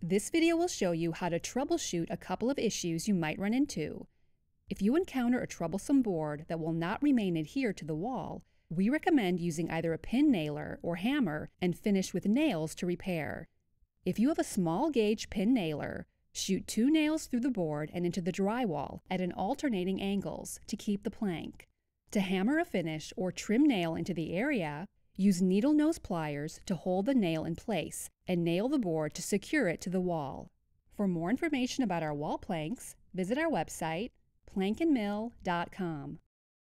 This video will show you how to troubleshoot a couple of issues you might run into. If you encounter a troublesome board that will not remain adhered to the wall, we recommend using either a pin nailer or hammer and finish with nails to repair. If you have a small gauge pin nailer, shoot two nails through the board and into the drywall at an alternating angles to keep the plank. To hammer a finish or trim nail into the area, Use needle nose pliers to hold the nail in place and nail the board to secure it to the wall. For more information about our wall planks, visit our website, plankandmill.com.